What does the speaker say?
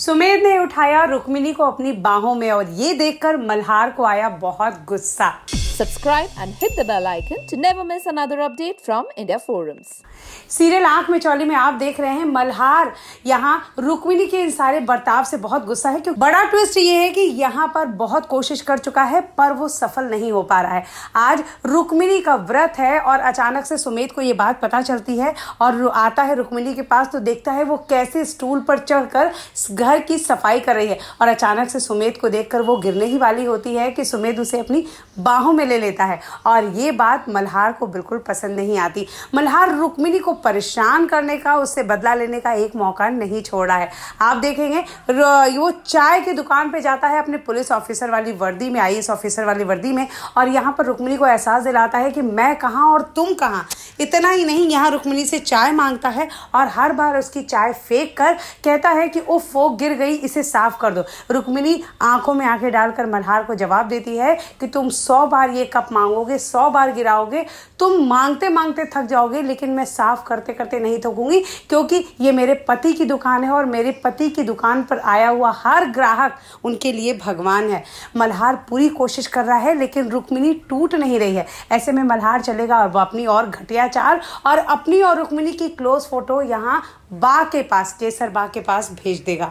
सुमेर ने उठाया रुक्मिणी को अपनी बाहों में और ये देखकर मल्हार को आया बहुत गुस्सा subscribe and hit the bell icon to never miss another update from India forums serial आंख में चौली में आप देख रहे हैं मल्हार यहाँ रुक्मिणी के इन सारे बर्ताव से बहुत गुस्सा है क्योंकि बड़ा ट्विस्ट ये है कि यहाँ पर बहुत कोशिश कर चुका है पर वो सफल नहीं हो पा रहा है आज रुक्मिणी का व्रत है और अचानक से सुमेध को ये बात पता चलती है और आता है रुक्मिणी के पास तो देखता है वो कैसे स्टूल पर चढ़कर घर की सफाई कर रही है और अचानक से सुमेध को देखकर वो गिरने ही वाली होती है कि सुमेध उसे अपनी बाहों में ले लेता है और ये बात मल्हार को बिल्कुल पसंद नहीं आती मल्हार रुक्मिणी को परेशान करने का उससे बदला लेने का एक मौका नहीं छोड़ा है आप देखेंगे वो चाय की दुकान पर जाता है अपने पुलिस ऑफिसर वाली वर्दी में आई ऑफिसर वाली वर्दी में और यहाँ पर रुक्मिणी को एहसास दिलाता है कि मैं कहाँ और तुम कहाँ इतना ही नहीं यहाँ रुक्मिणी से चाय मांगता है और हर बार उसकी चाय फेंक कर कहता है कि उफ वो गिर गई इसे साफ कर दो रुक्मिणी आंखों में आंखें डालकर मल्हार को जवाब देती है कि तुम सौ बार ये कप मांगोगे सौ बार गिराओगे तुम मांगते मांगते थक जाओगे लेकिन मैं साफ करते करते नहीं थकूंगी क्योंकि ये मेरे पति की दुकान है और मेरे पति की दुकान पर आया हुआ हर ग्राहक उनके लिए भगवान है मल्हार पूरी कोशिश कर रहा है लेकिन रुक्मिणी टूट नहीं रही है ऐसे में मल्हार चलेगा और वो अपनी और घटिया अत्याचार और अपनी और रुक्मिणी की क्लोज फोटो यहाँ बा के पास केसर बा के पास भेज देगा